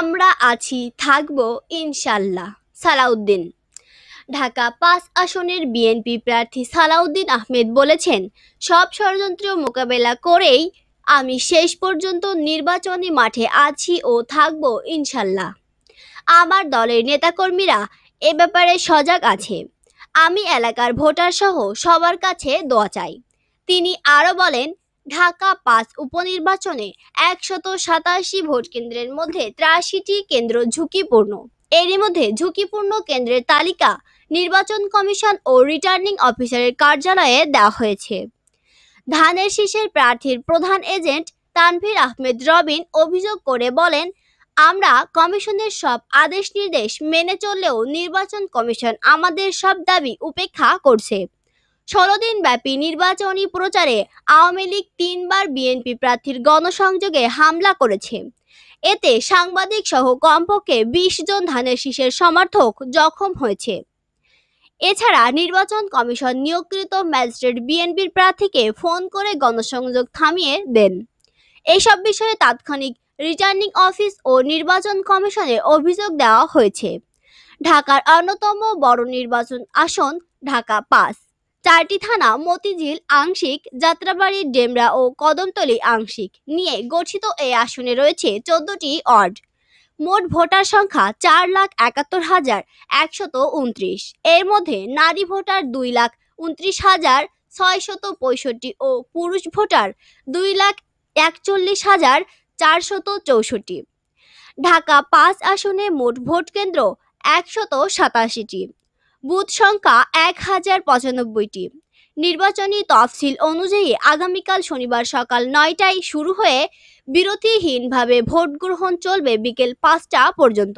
আমরা আছি থাকব ইনশাল্লাহ সালাউদ্দিন ঢাকা পাঁচ আসনের বিএনপি প্রার্থী সালাউদ্দিন আহমেদ বলেছেন সব ষড়যন্ত্র মোকাবেলা করেই আমি শেষ পর্যন্ত নির্বাচনী মাঠে আছি ও থাকব ইনশাল্লাহ আমার দলের নেতাকর্মীরা এ ব্যাপারে সজাগ আছে আমি এলাকার ভোটারসহ সবার কাছে দোয়া চাই তিনি আরও বলেন ঢাকা পাঁচ উপনির্বাচনে একশত সাতাশি ভোট কেন্দ্রের মধ্যে ত্রাশিটি কেন্দ্র ঝুঁকিপূর্ণ এরই মধ্যে ঝুঁকিপূর্ণ কেন্দ্রের তালিকা নির্বাচন কমিশন ও রিটার্নিং অফিসারের কার্যালয়ে দেওয়া হয়েছে ধানের শীষের প্রার্থীর প্রধান এজেন্ট তানভীর আহমেদ রবিন অভিযোগ করে বলেন আমরা কমিশনের সব আদেশ নির্দেশ মেনে চললেও নির্বাচন কমিশন আমাদের সব দাবি উপেক্ষা করছে ষোলো দিনব্যাপী নির্বাচনী প্রচারে আওয়ামী লীগ তিনবার বিএনপি প্রার্থীর গণসংযোগে হামলা করেছে এতে সাংবাদিক সহ কমপক্ষে বিশ জন ধানের শীষের সমর্থক জখম হয়েছে এছাড়া নির্বাচন কমিশন নিয়োগকৃত ম্যাজিস্ট্রেট বিএনপির প্রার্থীকে ফোন করে গণসংযোগ থামিয়ে দেন এসব বিষয়ে তাৎক্ষণিক রিটার্নিং অফিস ও নির্বাচন কমিশনে অভিযোগ দেওয়া হয়েছে ঢাকার অন্যতম বড় নির্বাচন আসন ঢাকা পাস চারটি থানা মতিঝিল আংশিক যাত্রাবাড়ি ডেমরা ও কদমতলী আংশিক নিয়ে গঠিত এই আসনে রয়েছে চোদ্দটি ওয়ার্ড মোট ভোটার সংখ্যা চার লাখ একাত্তর হাজার একশত উনত্রিশ এর মধ্যে নারী ভোটার দুই লাখ উনত্রিশ হাজার ছয়শত পঁয়ষট্টি ও পুরুষ ভোটার দুই লাখ একচল্লিশ হাজার চারশত চৌষট্টি ঢাকা পাঁচ আসনে মোট ভোট কেন্দ্র একশত সাতাশিটি বুথ সংখ্যা এক হাজার পঁচানব্বইটি নির্বাচনী তফসিল অনুযায়ী আগামীকাল শনিবার সকাল নয়টায় শুরু হয়ে বিরতিহীনভাবে ভোট গ্রহণ চলবে বিকেল পাঁচটা পর্যন্ত